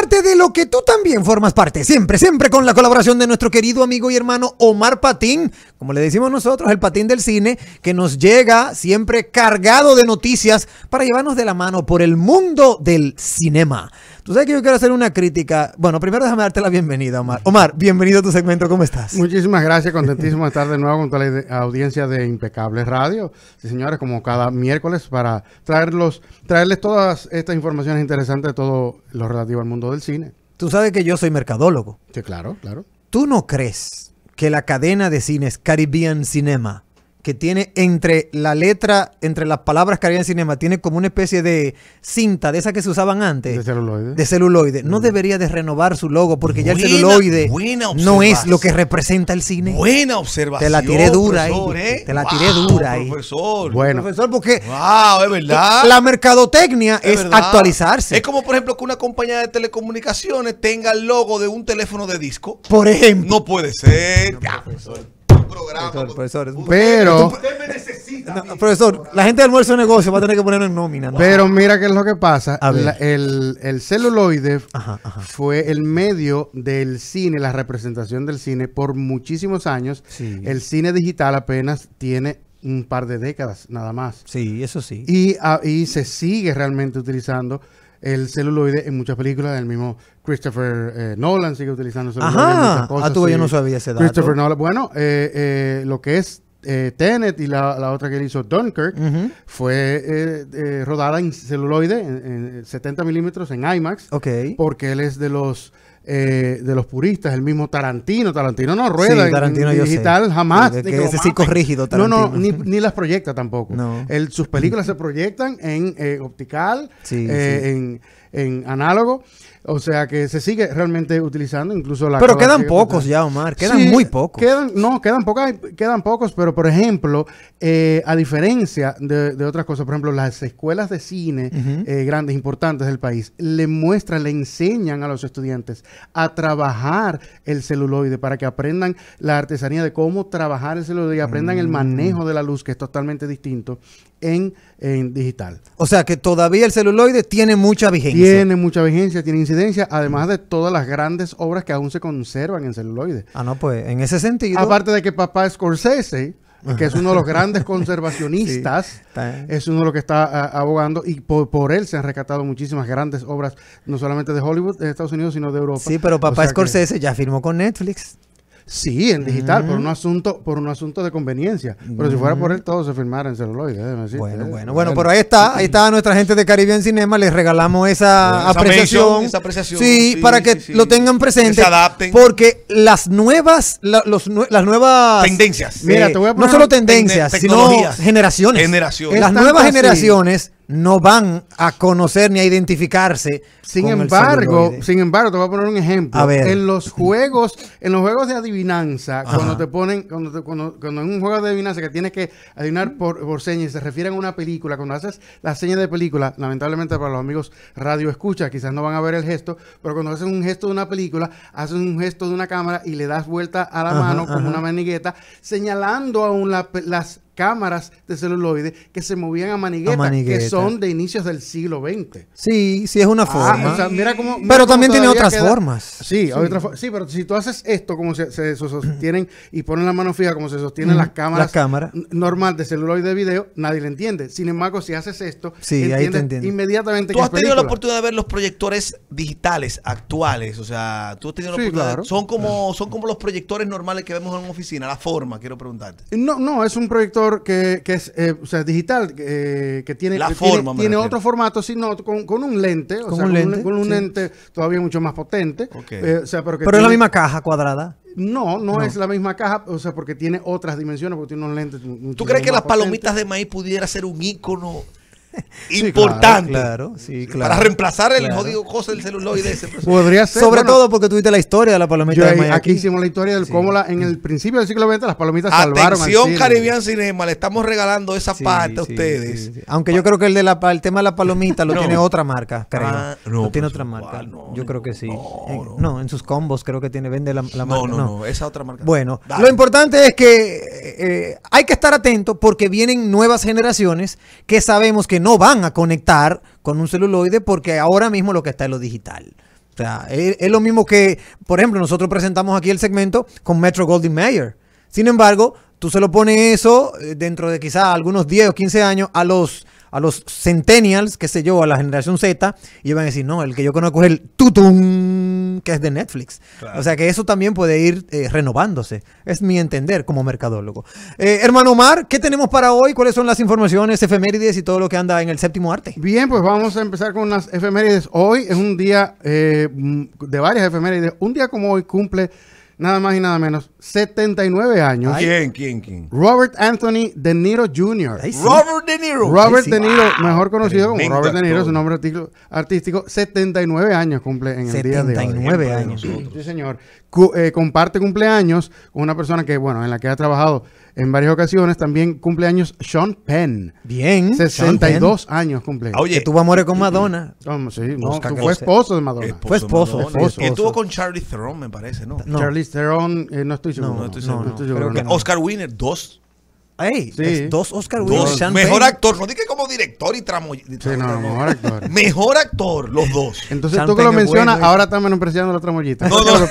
parte de lo que tú también formas parte, siempre, siempre con la colaboración de nuestro querido amigo y hermano Omar Patín, como le decimos nosotros, el patín del cine, que nos llega siempre cargado de noticias para llevarnos de la mano por el mundo del cinema. Tú sabes que yo quiero hacer una crítica. Bueno, primero déjame darte la bienvenida, Omar. Omar, bienvenido a tu segmento, ¿cómo estás? Muchísimas gracias, contentísimo de estar de nuevo con toda la audiencia de Impecable Radio. Sí, señores, como cada miércoles para traerlos, traerles todas estas informaciones interesantes de todo lo relativo al mundo del cine. Tú sabes que yo soy mercadólogo. Sí, claro, claro. ¿Tú no crees que la cadena de cines Caribbean Cinema que tiene entre la letra, entre las palabras que había en cinema, tiene como una especie de cinta de esas que se usaban antes. De celuloide. De celuloide. No debería de renovar su logo porque ya el celuloide no es lo que representa el cine. Buena observación. Te la tiré dura ¿eh? Te la tiré dura Profesor. Profesor, porque wow, es eh, verdad. la mercadotecnia es, actualizarse. Es como, por ejemplo, que una compañía de telecomunicaciones tenga el logo de un teléfono de disco. Por ejemplo. No puede ser programa. Profesor, pero. Usted me necesita. profesor, la gente del almuerzo de negocio va a tener que ponerlo en nómina. Pero mira qué es lo que pasa. el, el, celuloide fue el medio del cine, la representación del cine por muchísimos años. El cine digital apenas tiene un par de décadas nada más. Sí, eso sí. Y, ah, y se sigue realmente utilizando el celuloide en muchas películas. El mismo Christopher eh, Nolan sigue utilizando Ah, tú yo no sabía ese dato. Christopher Nolan. Bueno, eh, eh, lo que es Tenet y la, otra que él hizo, Dunkirk, fue rodada en celuloide, en, 70 milímetros, en IMAX. Ok. Porque él es de los eh, de los puristas, el mismo Tarantino. Tarantino no rueda digital jamás. rígido No, no, ni, las proyecta tampoco. sus películas se proyectan en eh, optical, eh, En, en análogo. O sea que se sigue realmente utilizando incluso la... Pero quedan pocos ya, Omar, quedan muy pocos. Quedan, no, quedan, quedan pocos, pero por ejemplo, eh, a diferencia de, otras cosas, por ejemplo, las escuelas de cine eh, grandes, importantes del país, le muestran, le enseñan a los estudiantes a trabajar el celuloide para que aprendan la artesanía de cómo trabajar el celuloide y aprendan el mm. manejo de la luz, que es totalmente distinto, en en digital. O sea que todavía el celuloide tiene mucha vigencia. Tiene mucha vigencia, tiene incidencia, además de todas las grandes obras que aún se conservan en celuloide. Ah, no, pues en ese sentido. Aparte de que papá Scorsese, que es uno de los grandes conservacionistas, es uno de los que está ah, abogando y por, él se han rescatado muchísimas grandes obras, no solamente de Hollywood, de Estados Unidos, sino de Europa. Sí, pero papá Scorsese ya firmó con Netflix. Sí, en digital, por un mm. asunto, por un asunto de conveniencia. Pero si fuera por él, mm. todo se firmara en celuloide. bueno, bueno, bueno, pero ahí está, ahí está nuestra gente de Caribe en Cinema, les regalamos esa, apreciación. apreciación. Sí, para que lo tengan presente. Porque las nuevas, las nuevas tendencias. Mira, te voy a poner No solo tendencias, sino generaciones. Generaciones. Las nuevas generaciones no van a conocer ni a identificarse. Sin embargo, sin embargo, te voy a poner un ejemplo. En los juegos, en los juegos de adivinanza, cuando te ponen, cuando, te, cuando, en un juego de adivinanza que tienes que adivinar por, señas y se refieren a una película, cuando haces la seña de película, lamentablemente para los amigos radio escucha, quizás no van a ver el gesto, pero cuando haces un gesto de una película, haces un gesto de una cámara y le das vuelta a la mano como una manigueta, señalando aún las cámaras de celuloide que se movían a manigueta, que son de inicios del siglo XX. Sí, sí es una ah, forma. pero también tiene otras formas. Sí, sí, pero si tú haces esto como se, se sostienen y ponen la mano fija como se sostienen mm, las cámaras la normal de celuloide de video, nadie le entiende. Sin embargo, si haces esto, sí, ahí inmediatamente. Tú has tenido la oportunidad de ver los proyectores digitales actuales, o sea, tú has tenido la oportunidad. Claro. Son como son como los proyectores normales que vemos en una oficina, la forma, quiero preguntarte. No, no, es un proyector que, es eh, o sea, digital, eh, que tiene, tiene, otro formato, sino con, con un lente, ¿Con, un lente? todavía mucho más potente. Eh, sea, pero es la misma caja cuadrada. No, no, es la misma caja, o sea, porque tiene otras dimensiones, porque tiene lentes. ¿Tú crees que las palomitas de maíz pudiera ser un icono importante. Para reemplazar el jodido cosa del celuloide. Ese pues. Podría Sobre todo porque tuviste la historia de la palomita de Aquí hicimos la historia del cómo la, en el principio del siglo XX las palomitas Atención, salvaron. Atención, Caribbean Cinema, le estamos regalando esa parte a ustedes. Aunque yo creo que el, de la, el tema de la palomita lo tiene otra marca, ah, creo. tiene otra marca. yo creo que sí. no, en sus combos creo que tiene, vende la, marca. No, no, esa otra marca. Bueno, lo importante es que eh, hay que estar atento porque vienen nuevas generaciones que sabemos que no van a conectar con un celuloide porque ahora mismo lo que está es lo digital. O sea, es, lo mismo que, por ejemplo, nosotros presentamos aquí el segmento con Metro Goldwyn Mayer. Sin embargo, tú se lo pones eso eh, dentro de quizás algunos 10 o 15 años a los a los centennials, qué sé yo, a la generación Z, y iban van a decir, no, el que yo conozco es el tutum, que es de Netflix. O sea que eso también puede ir eh, renovándose. Es mi entender como mercadólogo. Eh, hermano Omar, ¿qué tenemos para hoy? ¿Cuáles son las informaciones, efemérides y todo lo que anda en el séptimo arte? Bien, pues vamos a empezar con las efemérides. Hoy es un día eh, de varias efemérides. Un día como hoy cumple nada más y nada menos 79 años. ¿Quién, quién, quién? Robert Anthony De Niro Jr. Robert De Niro. Robert De Niro, ah, mejor conocido como Robert De Niro, su nombre artístico, 79 años cumple en el día de hoy. 79 años. Sí, señor. Eh, comparte cumpleaños con una persona que, bueno, en la que ha trabajado en varias ocasiones. También cumpleaños Sean Penn. Bien. 62 años cumple. Ah, oye. tuvo amores con Madonna. fue esposo de Madonna. fue esposo. estuvo con Charlie Theron, me parece, ¿no? Charlie Theron, eh, no estoy no, no Oscar Winner, dos dos Oscar Wilde. mejor actor. No dije como director y Tramoyita. Sí, no, mejor actor. mejor actor, los dos. Entonces tú que lo mencionas, bueno, ahora estás menospreciando la tramoyita. No, no, no,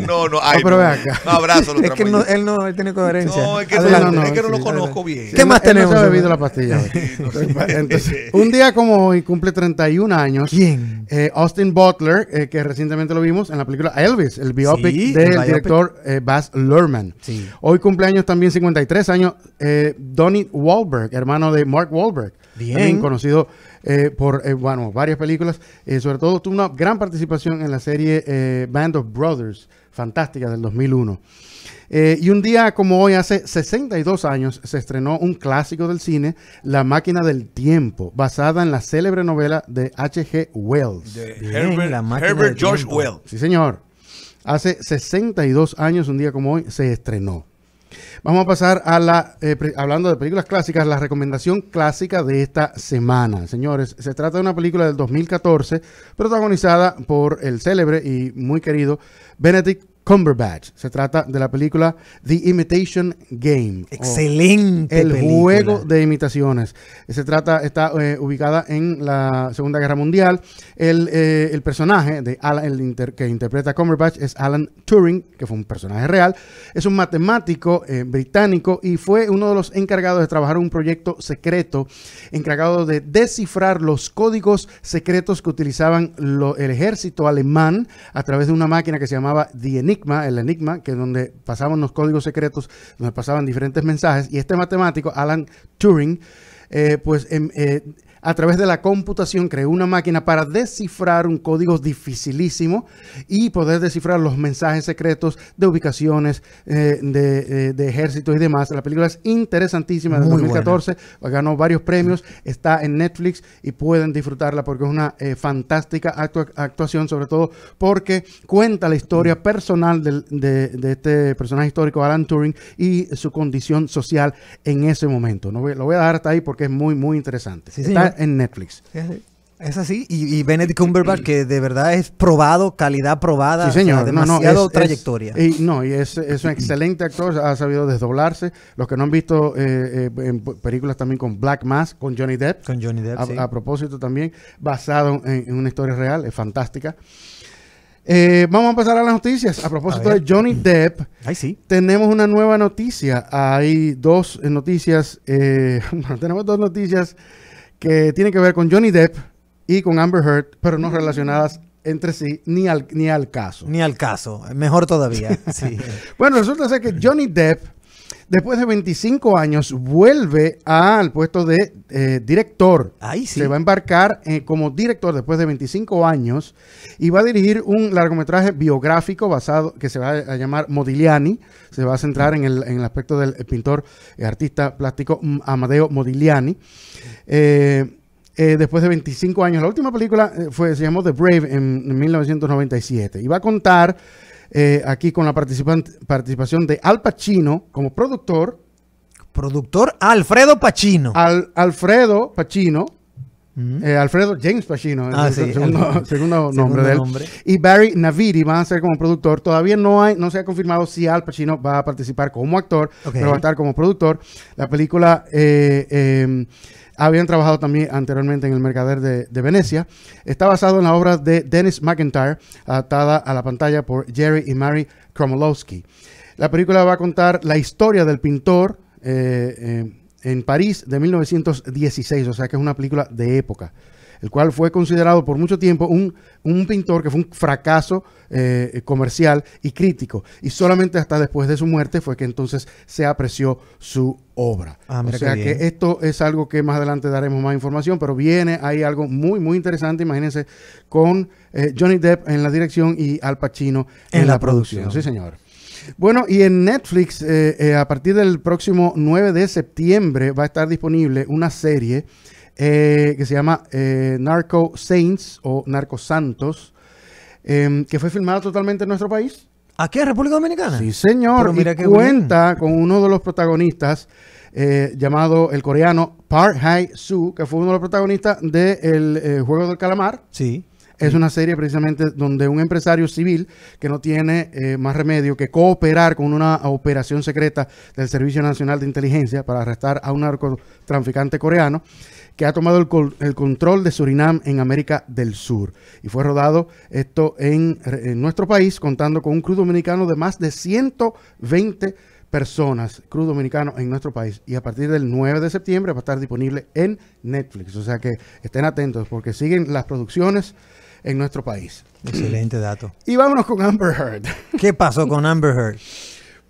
no, no, ay, no, pero ve acá. Un abrazo, Es que él no él tiene coherencia. No, es que, no, es que no lo conozco bien. ¿Qué más tenemos? No se ha bebido la pastilla. Entonces, un día como hoy cumple 31 años. ¿Quién? Eh, Austin Butler, eh, que recientemente lo vimos en la película Elvis, el biopic del director eh, Baz Luhrmann. Hoy cumple años también 53 años. Eh, eh, Donnie Wahlberg, hermano de Mark Wahlberg. Bien. conocido eh, por eh, bueno, varias películas. sobre todo tuvo una gran participación en la serie Band of Brothers, fantástica del 2001. y un día como hoy, hace 62 años, se estrenó un clásico del cine, La máquina del tiempo, basada en la célebre novela de H.G. Wells. Herbert, Herbert George Wells. Sí, señor. Hace 62 años, un día como hoy, se estrenó. Vamos a pasar a la, eh, hablando de películas clásicas, la recomendación clásica de esta semana. Señores, se trata de una película del 2014 protagonizada por el célebre y muy querido Benedict Cumberbatch. Se trata de la película The Imitation Game. Excelente. El juego de imitaciones. Se trata, está eh, ubicada en la Segunda Guerra Mundial. El, eh, personaje de Alan, el que interpreta Cumberbatch es Alan Turing, que fue un personaje real. Es un matemático eh, británico y fue uno de los encargados de trabajar un proyecto secreto encargado de descifrar los códigos secretos que utilizaban el ejército alemán a través de una máquina que se llamaba The el Enigma, que es donde pasaban los códigos secretos, donde pasaban diferentes mensajes, y este matemático, Alan Turing, eh, pues em, eh, a través de la computación creó una máquina para descifrar un código dificilísimo y poder descifrar los mensajes secretos de ubicaciones eh, eh, de, ejércitos y demás. La película es interesantísima, de 2014, ganó varios premios, está en Netflix y pueden disfrutarla porque es una eh, fantástica actuación, sobre todo porque cuenta la historia mm. personal de, este personaje histórico, Alan Turing, y su condición social en ese momento. lo voy a dar hasta ahí porque es muy, muy interesante en Netflix. Es así, y, Benedict Cumberbatch, que de verdad es probado, calidad probada, señor. demasiado trayectoria. y, no, y es, un excelente actor, ha sabido desdoblarse. Los que no han visto eh, eh, en películas también con Black Mass con Johnny Depp. Con Johnny Depp, a, propósito también, basado en, una historia real, es fantástica. Eh, vamos a pasar a las noticias. A propósito de Johnny Depp, Ay, tenemos una nueva noticia. Hay dos noticias, tenemos dos noticias que tiene que ver con Johnny Depp y con Amber Heard, pero no mm. relacionadas entre sí ni al, ni al caso. Ni al caso, mejor todavía. bueno, resulta ser que Johnny Depp, después de 25 años, vuelve al puesto de eh, director. Ahí sí. Se va a embarcar eh, como director después de 25 años y va a dirigir un largometraje biográfico basado que se va a llamar Modigliani. Se va a centrar en el, en el aspecto del pintor, eh, artista plástico mm, Amadeo Modigliani. Eh, eh, después de 25 años. La última película eh, fue, se llamó The Brave en, 1997 y va a contar aquí con la participación de Al Pacino como productor. Productor Alfredo Pacino. Alfredo Pacino eh, Alfredo James Pacino, ah, el segundo, nombre de él. Y Barry Naviri van a ser como productor. Todavía no hay, no se ha confirmado si Al Pacino va a participar como actor, pero va a estar como productor. La película eh, em, habían trabajado también anteriormente en El Mercader de, de, Venecia. Está basado en la obra de Dennis McIntyre, adaptada a la pantalla por Jerry y Mary Kromolowski. La película va a contar la historia del pintor. Eh, em, en París de 1916, o sea que es una película de época, el cual fue considerado por mucho tiempo un, un pintor que fue un fracaso eh, comercial y crítico, y solamente hasta después de su muerte fue que entonces se apreció su obra. Ah, o sea que esto es algo que más adelante daremos más información, pero viene ahí algo muy, muy interesante, imagínense, con eh, Johnny Depp en la dirección y Al Pacino en, la, producción. Sí, señor. Bueno, y en Netflix, eh, eh, a partir del próximo 9 de septiembre, va a estar disponible una serie eh, que se llama Narco Saints o Narco Santos, em, que fue filmada totalmente en nuestro país. ¿Aquí en República Dominicana? Sí, señor. y cuenta con uno de los protagonistas llamado el coreano Park hae soo que fue uno de los protagonistas del Juego del Calamar. Sí es una serie precisamente donde un empresario civil que no tiene eh, más remedio que cooperar con una operación secreta del Servicio Nacional de Inteligencia para arrestar a un narcotraficante coreano que ha tomado el, control de Surinam en América del Sur. Y fue rodado esto en, nuestro país contando con un cruz dominicano de más de 120 personas, Cruz Dominicano, en nuestro país. Y a partir del 9 de septiembre va a estar disponible en Netflix. O sea que estén atentos porque siguen las producciones en nuestro país. Excelente dato. Y vámonos con Amber Heard. ¿Qué pasó con Amber Heard?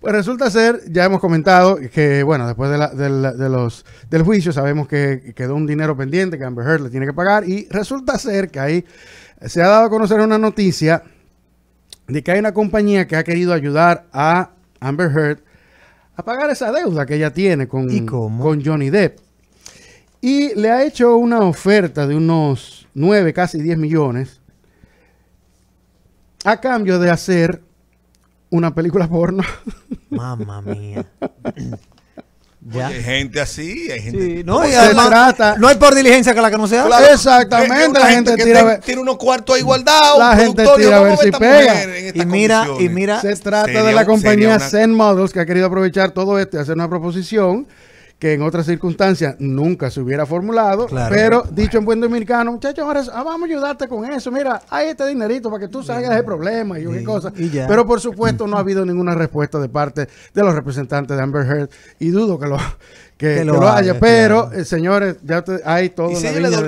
Pues resulta ser, ya hemos comentado que, bueno, después de, los, del juicio sabemos que quedó un dinero pendiente que Amber Heard le tiene que pagar y resulta ser que ahí se ha dado a conocer una noticia de que hay una compañía que ha querido ayudar a Amber Heard a pagar esa deuda que ella tiene con, con Johnny Depp. Y le ha hecho una oferta de unos 9, casi 10 millones a cambio de hacer una película porno. Mamma mía. Hay gente así, hay gente. no, y además, no hay por diligencia que la que no sea. Exactamente, la gente, tira. Tiene, unos cuartos ahí igualdad. La gente tira a ver si pega. Y mira, y mira. Se trata de la compañía Zen Models que ha querido aprovechar todo esto y hacer una proposición que en otras circunstancias nunca se hubiera formulado, pero dicho en buen dominicano, muchachos, ahora ah, vamos a ayudarte con eso, mira, hay este dinerito para que tú salgas del problema y cosas, cosa. pero por supuesto no ha habido ninguna respuesta de parte de los representantes de Amber Heard y dudo que lo que, lo, haya, Pero, eh, señores, ya hay todo. ¿Y,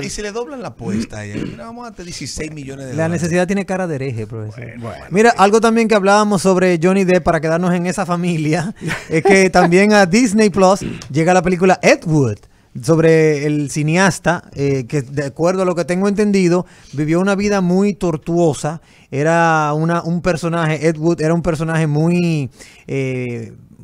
si le doblan la apuesta, eh, vamos a 16 millones de La necesidad tiene cara de hereje, profesor. mira, algo también que hablábamos sobre Johnny Depp para quedarnos en esa familia, es que también a Disney Plus llega la película Ed Wood sobre el cineasta, eh, que de acuerdo a lo que tengo entendido, vivió una vida muy tortuosa. Era una, un personaje, Ed Wood era un personaje muy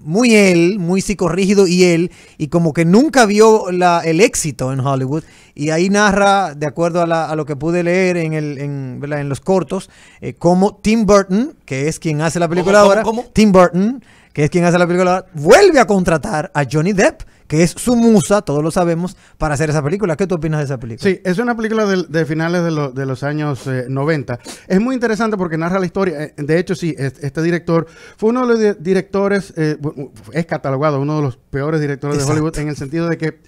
muy él, muy psicorrígido y él, y como que nunca vio la, el éxito en Hollywood. Y ahí narra, de acuerdo a, lo que pude leer en, el, en, en los cortos, eh, como Tim Burton, que es quien hace la película ahora, Tim Burton, que es quien hace la película ahora, vuelve a contratar a Johnny Depp que es su musa, todos lo sabemos, para hacer esa película. ¿Qué tú opinas de esa película? Sí, es una película de, finales de, de, los años 90. Eh, es muy interesante porque narra la historia. Eh, de hecho, sí, este director fue uno de los directores, eh, es catalogado uno de los peores directores de Hollywood en el sentido de que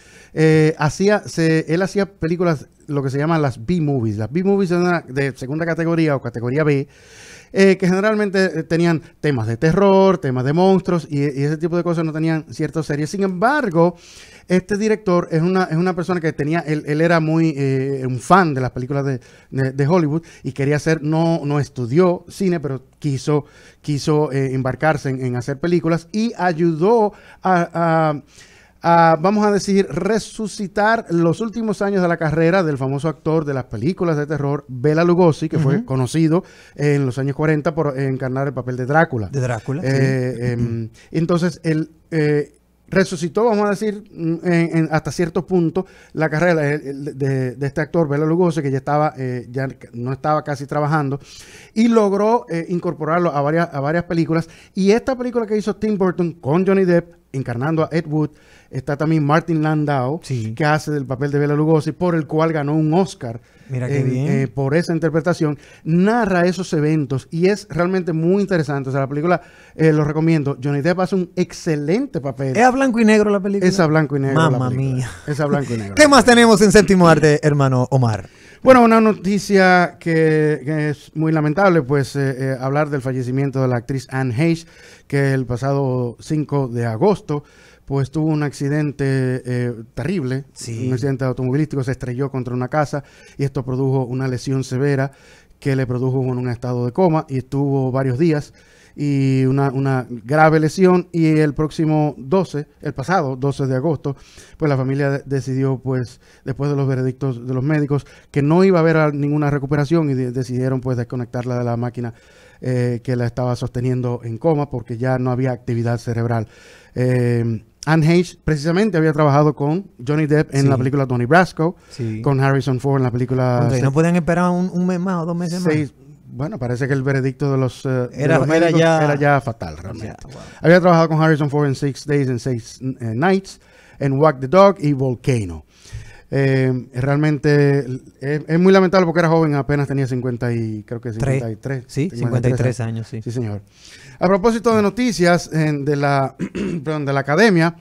hacía, se, él hacía películas, lo que se llaman las B-movies. Las B-movies son de segunda categoría o categoría B eh, que generalmente eh, tenían temas de terror, temas de monstruos y, ese tipo de cosas no tenían ciertas series. Sin embargo, este director es una, es una persona que tenía, él, era muy eh, un fan de las películas de, Hollywood y quería hacer, no, no estudió cine, pero quiso, quiso embarcarse en, hacer películas y ayudó a Ah, vamos a decir, resucitar los últimos años de la carrera del famoso actor de las películas de terror, Bela Lugosi, que fue conocido en los años 40 por encarnar el papel de Drácula. De Drácula. Eh, em, entonces, él eh, resucitó, vamos a decir, mm, hasta cierto punto la carrera de, este actor, Bela Lugosi, que ya, estaba, eh, ya no estaba casi trabajando, y logró incorporarlo a varias, a varias películas. Y esta película que hizo Tim Burton con Johnny Depp, encarnando a Ed Wood, está también Martin Landau, que hace del papel de Bela Lugosi, por el cual ganó un Oscar eh, por esa interpretación. Narra esos eventos y es realmente muy interesante. O sea, la película, eh, lo recomiendo. Johnny Depp hace un excelente papel. ¿Es a blanco y negro la película? Es blanco y negro. Mamma mía. Es a blanco y negro. ¿Qué más tenemos en Séptimo Arte, hermano Omar? Bueno, una noticia que, es muy lamentable, pues eh, eh, hablar del fallecimiento de la actriz Anne Hayes, que el pasado 5 de agosto pues tuvo un accidente eh, terrible, un accidente automovilístico, se estrelló contra una casa y esto produjo una lesión severa que le produjo en un estado de coma y estuvo varios días y una, una, grave lesión y el próximo 12, el pasado 12 de agosto, pues la familia decidió, pues después de los veredictos de los médicos, que no iba a haber ninguna recuperación y decidieron pues desconectarla de la máquina eh, que la estaba sosteniendo en coma porque ya no había actividad cerebral. Eh, Anne Hage precisamente había trabajado con Johnny Depp en la película Tony Brasco, con Harrison Ford en la película... ¿No podían esperar un, mes más o dos meses más? Bueno, parece que el veredicto de los, eh, era, ya, fatal realmente. Había trabajado con Harrison Ford en Six Days and Six eh, Nights, en Walk the Dog y Volcano. Eh, realmente es, muy lamentable porque era joven, apenas tenía 50 y creo que 53. Sí, 53 años, sí. Sí, señor. A propósito de noticias de, la, de la academia,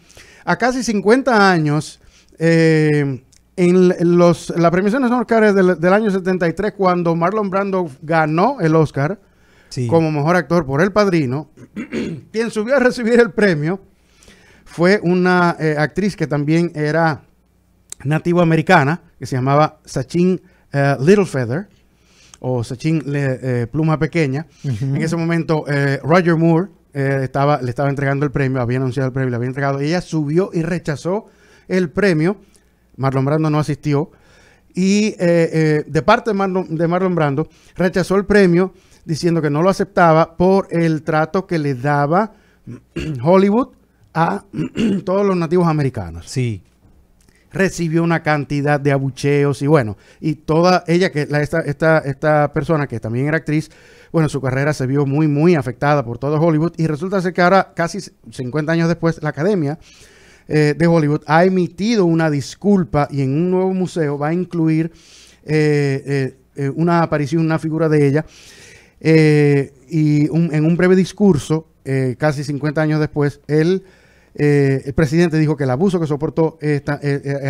a casi 50 años eh, en, los, la premiación de del, año 73, cuando Marlon Brando ganó el Oscar como mejor actor por El Padrino, quien subió a recibir el premio fue una eh, actriz que también era nativa americana, que se llamaba Sachin Little eh, Littlefeather, o Sachin eh, Pluma Pequeña. En ese momento, Roger Moore estaba, le estaba entregando el premio, había anunciado el premio, le había entregado, ella subió y rechazó el premio Marlon Brando no asistió. Y eh, eh, de parte de Marlon, Brando rechazó el premio diciendo que no lo aceptaba por el trato que le daba Hollywood a todos los nativos americanos. Sí. Recibió una cantidad de abucheos y bueno, y toda ella, que la, esta, esta, esta persona que también era actriz, bueno, su carrera se vio muy, muy afectada por todo Hollywood y resulta ser que ahora, casi 50 años después, la academia eh, de Hollywood ha emitido una disculpa y en un nuevo museo va a incluir eh, eh, una aparición, una figura de ella. y en un breve discurso, casi 50 años después, el presidente dijo que el abuso que soportó es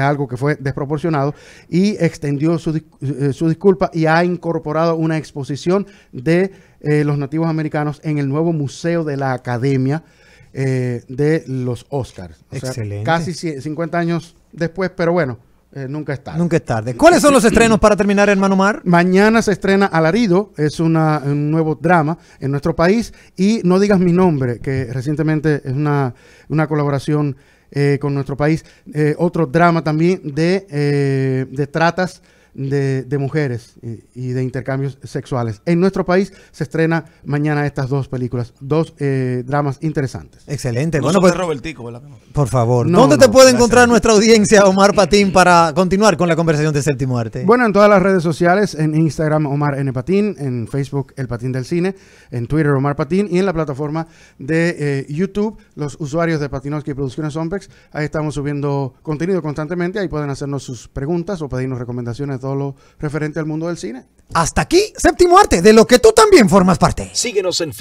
algo que fue desproporcionado y extendió su, su disculpa y ha incorporado una exposición de los nativos americanos en el nuevo museo de la academia. Eh, de los Oscars. Excelente. casi 50 años después, pero bueno, eh, nunca es tarde. Nunca es tarde. ¿Cuáles son los estrenos para terminar, hermano Mar? Mañana se estrena Alarido, es un nuevo drama en nuestro país. Y No digas mi nombre, que recientemente es una, colaboración eh, con nuestro país. otro drama también de, de tratas de, mujeres y, de intercambios sexuales. En nuestro país se estrena mañana estas dos películas, dos eh, dramas interesantes. Excelente. bueno, pues, Robertico, Por favor. ¿Dónde te puede encontrar nuestra audiencia, Omar Patín, para continuar con la conversación de Séptimo Arte? Bueno, en todas las redes sociales, en Instagram Omar N. Patín, en Facebook El Patín del Cine, en Twitter Omar Patín y en la plataforma de eh, YouTube, los usuarios de Patinowski Producciones Ompex. Ahí estamos subiendo contenido constantemente, ahí pueden hacernos sus preguntas o pedirnos recomendaciones todo lo referente al mundo del cine. Hasta aquí, séptimo arte, de lo que tú también formas parte. Síguenos en Facebook.